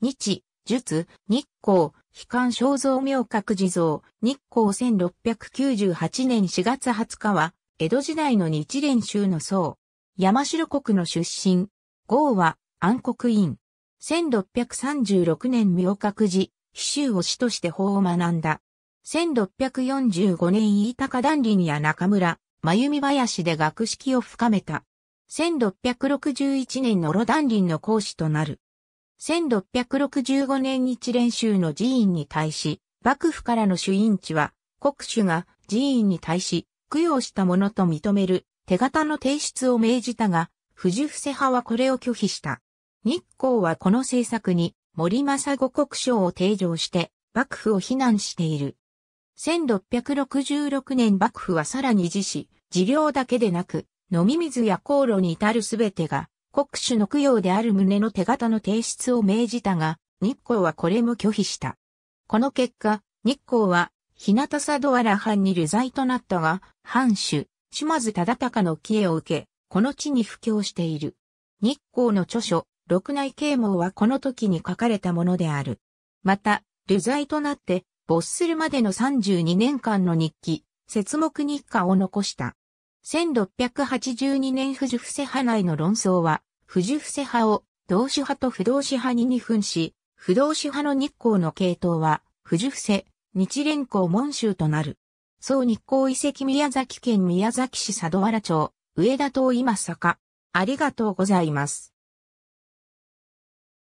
日、術、日光、悲観肖像明覚寺像、日光1698年4月20日は、江戸時代の日蓮宗の僧、山城国の出身、豪は暗黒院。1636年明覚寺、秘宗を師として法を学んだ。1645年飯高段林や中村、真弓林で学識を深めた。1661年の呂ダ林の講師となる。1665年日蓮宗の寺院に対し、幕府からの主因地は、国主が寺院に対し、供養したものと認める手形の提出を命じたが、藤伏派はこれを拒否した。日光はこの政策に森政五国省を提上して幕府を非難している。1666年幕府はさらに自死、事業だけでなく、飲み水や航路に至るすべてが国主の供養である旨の手形の提出を命じたが、日光はこれも拒否した。この結果、日光は、日向佐渡原藩に流罪となったが、藩主、島津忠敬の帰依を受け、この地に布教している。日光の著書、六内啓蒙はこの時に書かれたものである。また、流罪となって、没するまでの32年間の日記、節目日課を残した。1682年富士伏せ派内の論争は、富士伏派を同志派と不動詞派に二分し、不動詞派の日光の系統は、富士伏、日蓮光門州となる。総日光遺跡宮崎県宮崎市佐土原町、上田島今坂。ありがとうございます。